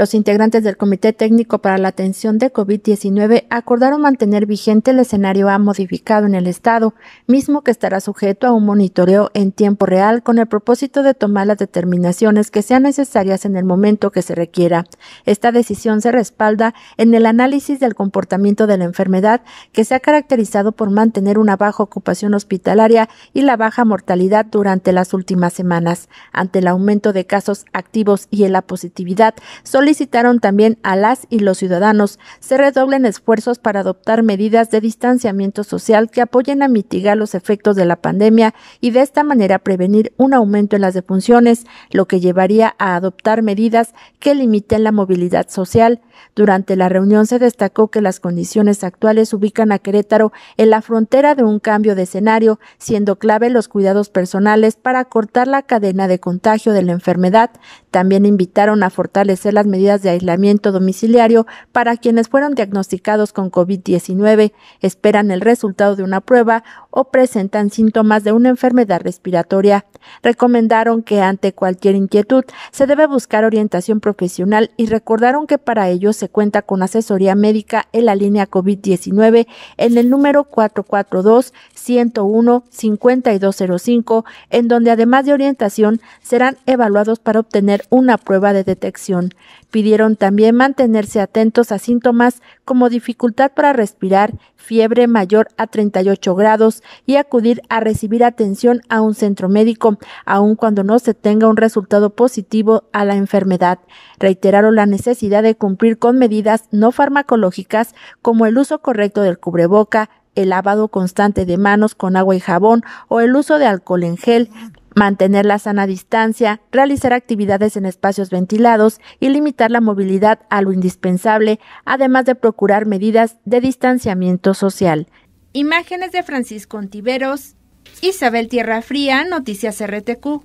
Los integrantes del Comité Técnico para la Atención de COVID-19 acordaron mantener vigente el escenario A modificado en el Estado, mismo que estará sujeto a un monitoreo en tiempo real con el propósito de tomar las determinaciones que sean necesarias en el momento que se requiera. Esta decisión se respalda en el análisis del comportamiento de la enfermedad que se ha caracterizado por mantener una baja ocupación hospitalaria y la baja mortalidad durante las últimas semanas. Ante el aumento de casos activos y en la positividad, solicitaron también a las y los ciudadanos se redoblen esfuerzos para adoptar medidas de distanciamiento social que apoyen a mitigar los efectos de la pandemia y de esta manera prevenir un aumento en las defunciones, lo que llevaría a adoptar medidas que limiten la movilidad social. Durante la reunión se destacó que las condiciones actuales ubican a Querétaro en la frontera de un cambio de escenario, siendo clave los cuidados personales para cortar la cadena de contagio de la enfermedad. También invitaron a fortalecer las medidas de aislamiento domiciliario para quienes fueron diagnosticados con COVID-19, esperan el resultado de una prueba o presentan síntomas de una enfermedad respiratoria. Recomendaron que ante cualquier inquietud se debe buscar orientación profesional y recordaron que para ello se cuenta con asesoría médica en la línea COVID-19 en el número 442-101-5205, en donde además de orientación serán evaluados para obtener una prueba de detección. Pidieron también mantenerse atentos a síntomas como dificultad para respirar, fiebre mayor a 38 grados, y acudir a recibir atención a un centro médico, aun cuando no se tenga un resultado positivo a la enfermedad. Reiteraron la necesidad de cumplir con medidas no farmacológicas como el uso correcto del cubreboca, el lavado constante de manos con agua y jabón o el uso de alcohol en gel, mantener la sana distancia, realizar actividades en espacios ventilados y limitar la movilidad a lo indispensable, además de procurar medidas de distanciamiento social. Imágenes de Francisco Ontiveros, Isabel Tierra Fría, Noticias RTQ.